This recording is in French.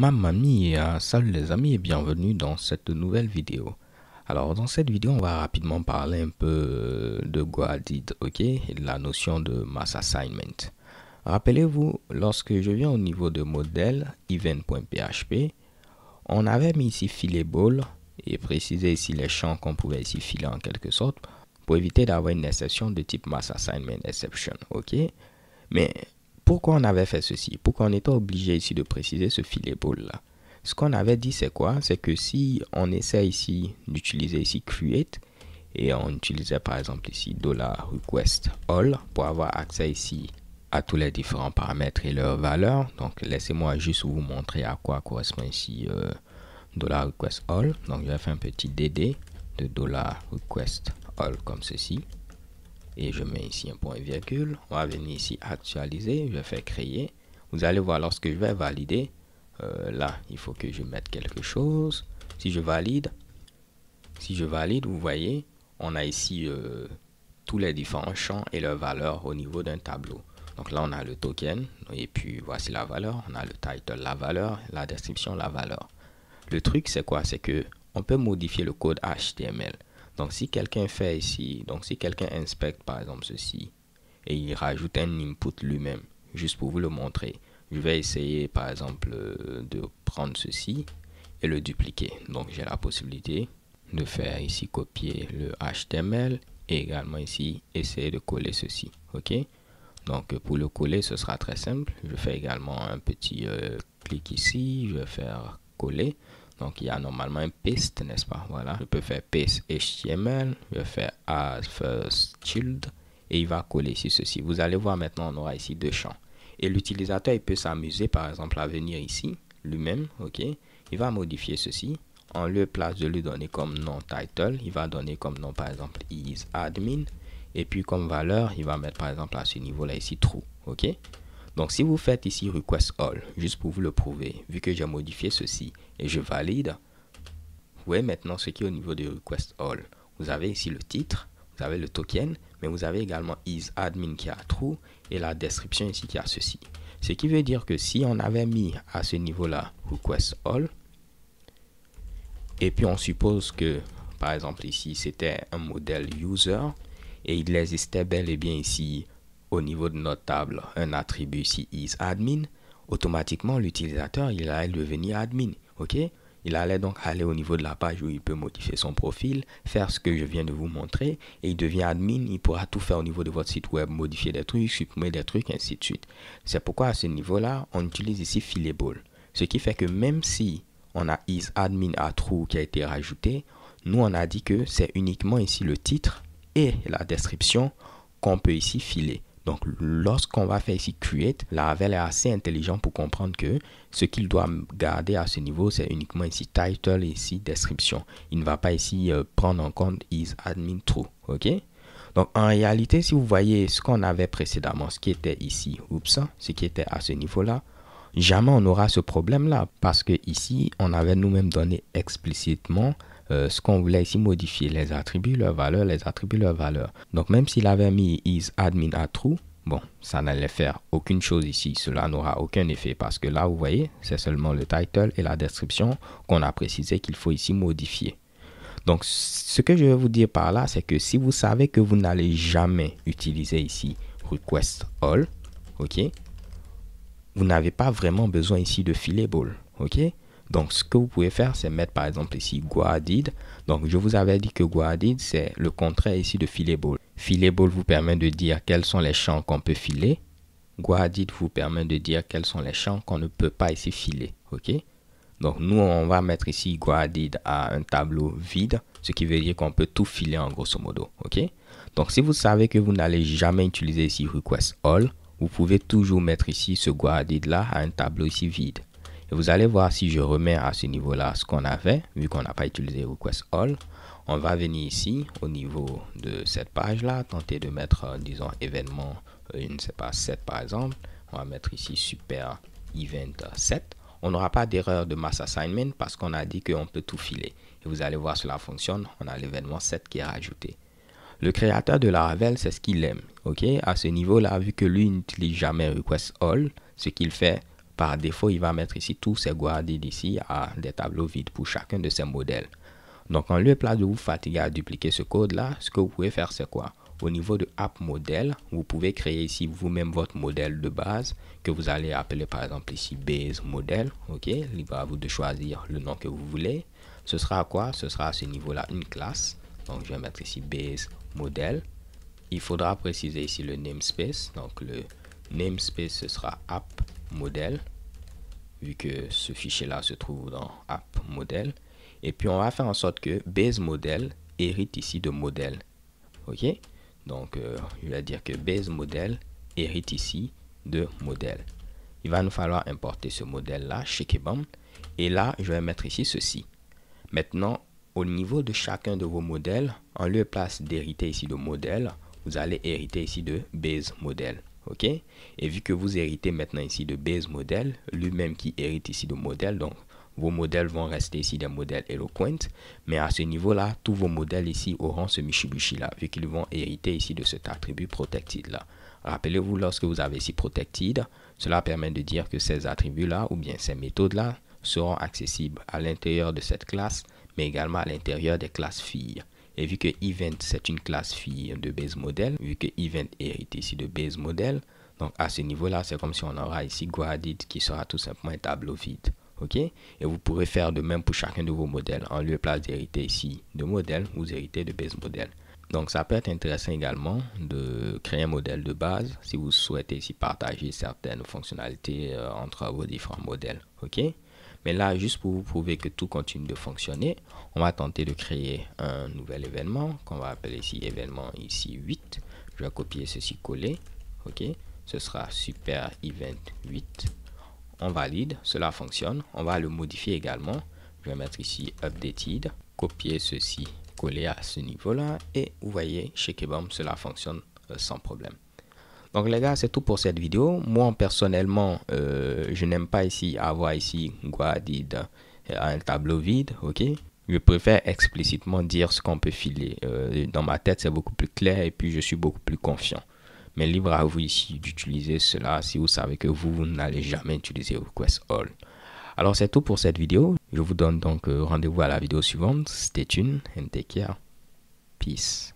Mamma mia, salut les amis et bienvenue dans cette nouvelle vidéo. Alors dans cette vidéo, on va rapidement parler un peu euh, de Guadid, ok, et la notion de mass assignment. Rappelez-vous, lorsque je viens au niveau de modèle event.php, on avait mis ici filet et précisé ici les champs qu'on pouvait ici filer en quelque sorte pour éviter d'avoir une exception de type mass assignment exception, ok. Mais pourquoi on avait fait ceci Pourquoi on était obligé ici de préciser ce filet ball-là Ce qu'on avait dit, c'est quoi C'est que si on essaie ici d'utiliser ici create, et on utilisait par exemple ici dollar $request all pour avoir accès ici à tous les différents paramètres et leurs valeurs. Donc laissez-moi juste vous montrer à quoi correspond ici $requestAll. dollar $request all. Donc je vais faire un petit DD de dollar $request all comme ceci et je mets ici un point virgule. On va venir ici actualiser, je fais créer. Vous allez voir lorsque je vais valider, euh, là il faut que je mette quelque chose. Si je valide, si je valide, vous voyez, on a ici euh, tous les différents champs et leurs valeurs au niveau d'un tableau. Donc là, on a le token, et puis voici la valeur. On a le title, la valeur, la description, la valeur. Le truc, c'est quoi C'est que on peut modifier le code HTML. Donc si quelqu'un fait ici, donc si quelqu'un inspecte par exemple ceci et il rajoute un input lui-même, juste pour vous le montrer, je vais essayer par exemple euh, de prendre ceci et le dupliquer. Donc j'ai la possibilité de faire ici copier le HTML et également ici essayer de coller ceci. Ok Donc pour le coller, ce sera très simple. Je fais également un petit euh, clic ici, je vais faire coller. Donc, il y a normalement un paste, n'est-ce pas? Voilà. Je peux faire paste HTML, je vais faire as first child et il va coller ici ceci. Vous allez voir maintenant, on aura ici deux champs. Et l'utilisateur, il peut s'amuser, par exemple, à venir ici, lui-même, ok? Il va modifier ceci. En lieu place de lui donner comme nom title, il va donner comme nom, par exemple, is admin. Et puis, comme valeur, il va mettre, par exemple, à ce niveau-là, ici, true, ok? Donc si vous faites ici request all, juste pour vous le prouver, vu que j'ai modifié ceci et je valide, vous voyez maintenant ce qui est au niveau de request all. Vous avez ici le titre, vous avez le token, mais vous avez également is admin qui a true et la description ici qui a ceci. Ce qui veut dire que si on avait mis à ce niveau-là request all, et puis on suppose que par exemple ici c'était un modèle user et il existait bel et bien ici au niveau de notre table, un attribut ici, isAdmin, automatiquement l'utilisateur il allait devenir admin. Ok Il allait donc aller au niveau de la page où il peut modifier son profil, faire ce que je viens de vous montrer, et il devient admin. Il pourra tout faire au niveau de votre site web, modifier des trucs, supprimer des trucs, ainsi de suite. C'est pourquoi à ce niveau-là, on utilise ici fillable. Ce qui fait que même si on a isAdmin à true qui a été rajouté, nous on a dit que c'est uniquement ici le titre et la description qu'on peut ici filer. Donc, lorsqu'on va faire ici create, Laravel est assez intelligent pour comprendre que ce qu'il doit garder à ce niveau, c'est uniquement ici title et ici description. Il ne va pas ici euh, prendre en compte is admin true. OK? Donc, en réalité, si vous voyez ce qu'on avait précédemment, ce qui était ici, oups, ce qui était à ce niveau-là, jamais on aura ce problème-là parce que ici, on avait nous-mêmes donné explicitement euh, ce qu'on voulait ici modifier, les attributs, leurs valeurs, les attributs, leurs valeurs. Donc même s'il avait mis is admin bon, ça n'allait faire aucune chose ici. Cela n'aura aucun effet parce que là, vous voyez, c'est seulement le title et la description qu'on a précisé qu'il faut ici modifier. Donc, ce que je vais vous dire par là, c'est que si vous savez que vous n'allez jamais utiliser ici request all, ok, vous n'avez pas vraiment besoin ici de ball ok donc, ce que vous pouvez faire, c'est mettre par exemple ici Guadid. Donc, je vous avais dit que Guadid, c'est le contraire ici de filet ball. vous permet de dire quels sont les champs qu'on peut filer. Guarded vous permet de dire quels sont les champs qu'on ne peut pas ici filer. OK donc nous, on va mettre ici Guadid à un tableau vide, ce qui veut dire qu'on peut tout filer en grosso modo. OK Donc si vous savez que vous n'allez jamais utiliser ici request all, vous pouvez toujours mettre ici ce guadid là à un tableau ici vide vous allez voir si je remets à ce niveau-là ce qu'on avait, vu qu'on n'a pas utilisé request all. On va venir ici au niveau de cette page-là, tenter de mettre, euh, disons, événement, euh, je ne sais pas, 7 par exemple. On va mettre ici super event 7. On n'aura pas d'erreur de mass assignment parce qu'on a dit qu'on peut tout filer. Et vous allez voir cela fonctionne. On a l'événement 7 qui est rajouté. Le créateur de Laravel, c'est ce qu'il aime. ok À ce niveau-là, vu que lui n'utilise jamais request all, ce qu'il fait, par défaut, il va mettre ici tous ses guardés d'ici à des tableaux vides pour chacun de ces modèles. Donc, en lieu de vous fatiguer à dupliquer ce code-là, ce que vous pouvez faire, c'est quoi Au niveau de App Model, vous pouvez créer ici vous-même votre modèle de base que vous allez appeler par exemple ici Base Model. OK Libre à vous de choisir le nom que vous voulez. Ce sera quoi Ce sera à ce niveau-là une classe. Donc, je vais mettre ici Base Model. Il faudra préciser ici le namespace. Donc, le namespace, ce sera App modèle vu que ce fichier là se trouve dans app modèle et puis on va faire en sorte que base Model hérite ici de modèle ok donc euh, je vais dire que base Model hérite ici de modèle il va nous falloir importer ce modèle là chez Kebam et là je vais mettre ici ceci maintenant au niveau de chacun de vos modèles en lieu de place d'hériter ici de modèle vous allez hériter ici de base modèle et vu que vous héritez maintenant ici de base modèle, lui-même qui hérite ici de modèle, donc vos modèles vont rester ici des modèles Eloquent, mais à ce niveau-là, tous vos modèles ici auront ce mishibushi là vu qu'ils vont hériter ici de cet attribut Protected-là. Rappelez-vous, lorsque vous avez ici Protected, cela permet de dire que ces attributs-là, ou bien ces méthodes-là, seront accessibles à l'intérieur de cette classe, mais également à l'intérieur des classes filles. Et vu que event, c'est une classe fille de base model, vu que event hérite ici de base model, donc à ce niveau-là, c'est comme si on aura ici Guarded qui sera tout simplement un tableau vide. OK Et vous pourrez faire de même pour chacun de vos modèles. En lieu de place d'hériter ici de modèle, vous héritez de base modèle. Donc ça peut être intéressant également de créer un modèle de base si vous souhaitez ici partager certaines fonctionnalités euh, entre vos différents modèles. OK mais là, juste pour vous prouver que tout continue de fonctionner, on va tenter de créer un nouvel événement qu'on va appeler ici événement ici 8. Je vais copier ceci, coller. OK Ce sera super event 8. On valide, cela fonctionne. On va le modifier également. Je vais mettre ici updated, copier ceci, coller à ce niveau-là. Et vous voyez, chez Kebom, cela fonctionne euh, sans problème. Donc les gars, c'est tout pour cette vidéo. Moi personnellement, euh, je n'aime pas ici avoir ici Guadid à euh, un tableau vide, ok je préfère explicitement dire ce qu'on peut filer. Euh, dans ma tête, c'est beaucoup plus clair et puis je suis beaucoup plus confiant. Mais libre à vous ici d'utiliser cela si vous savez que vous, vous n'allez jamais utiliser Request All. Alors c'est tout pour cette vidéo. Je vous donne donc rendez-vous à la vidéo suivante. Stay tuned and take care. Peace.